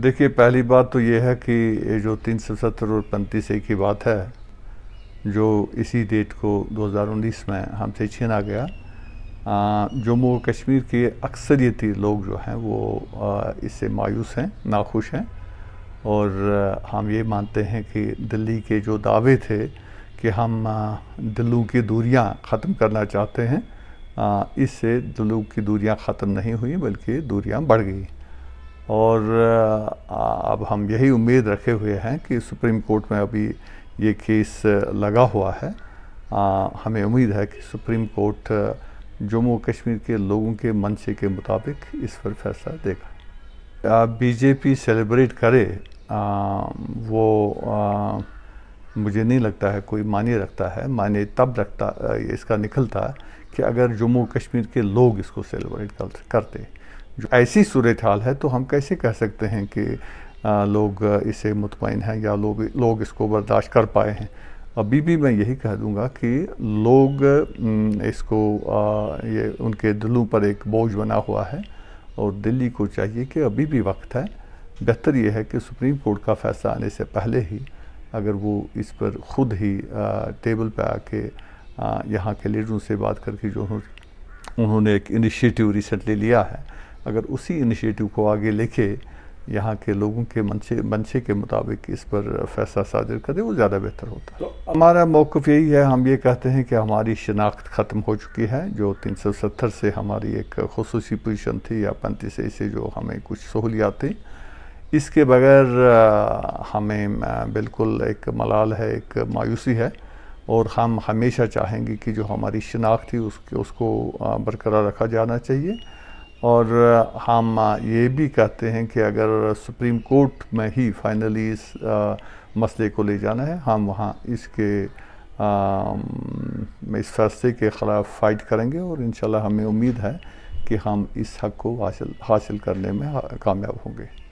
देखिए पहली बात तो ये है कि ये जो तीन सौ सत्तर और पैंतीस ए की बात है जो इसी डेट को 2019 में हमसे छीना गया जम्मू और कश्मीर के अक्सरियती लोग जो हैं वो इससे मायूस हैं नाखुश हैं और हम ये मानते हैं कि दिल्ली के जो दावे थे कि हम दिलों की दूरियां ख़त्म करना चाहते हैं इससे दिलों की दूरियां ख़त्म नहीं हुई बल्कि दूरियां बढ़ गई और अब हम यही उम्मीद रखे हुए हैं कि सुप्रीम कोर्ट में अभी ये केस लगा हुआ है आ, हमें उम्मीद है कि सुप्रीम कोर्ट जम्मू कश्मीर के लोगों के मंशे के मुताबिक इस पर फैसला देगा बीजेपी सेलिब्रेट करे आ, वो आ, मुझे नहीं लगता है कोई मान्य रखता है मान्य तब रखता इसका निकलता है कि अगर जम्मू कश्मीर के लोग इसको सेलिब्रेट करते जो ऐसी सूरत हाल है तो हम कैसे कह सकते हैं कि लोग इसे मुतमिन हैं या लोग लोग इसको बर्दाश्त कर पाए हैं अभी भी मैं यही कह दूँगा कि लोग इसको ये उनके दिलों पर एक बोझ बना हुआ है और दिल्ली को चाहिए कि अभी भी वक्त है बेहतर यह है कि सुप्रीम कोर्ट का फैसला आने से पहले ही अगर वो इस पर ख़ुद ही टेबल पर आके यहाँ के लीडरों से बात करके जो उन्होंने एक इनिशिएटिव रिसेंटली लिया है अगर उसी इनिशिएटिव को आगे लेके यहाँ के लोगों के मंशे मंशे के मुताबिक इस पर फैसला साजिर करें वो ज़्यादा बेहतर होता है तो हमारा मौक़ यही है हम ये कहते हैं कि हमारी शनाख्त ख़त्म हो चुकी है जो तीन सौ सत्तर से हमारी एक खसूस पोजीशन थी या पैंतीस ए से जो हमें कुछ सहूलियात थी इसके बगैर हमें बिल्कुल एक मलाल है एक मायूसी है और हम हमेशा चाहेंगे कि जो हमारी शनाख्त थी उसके उसको बरकरार रखा जाना चाहिए और हम ये भी कहते हैं कि अगर सुप्रीम कोर्ट में ही फाइनली इस आ, मसले को ले जाना है हम वहाँ इसके आ, इस फैसले के ख़िलाफ़ फ़ाइट करेंगे और इन हमें उम्मीद है कि हम इस हक़ को हासिल हासिल करने में कामयाब होंगे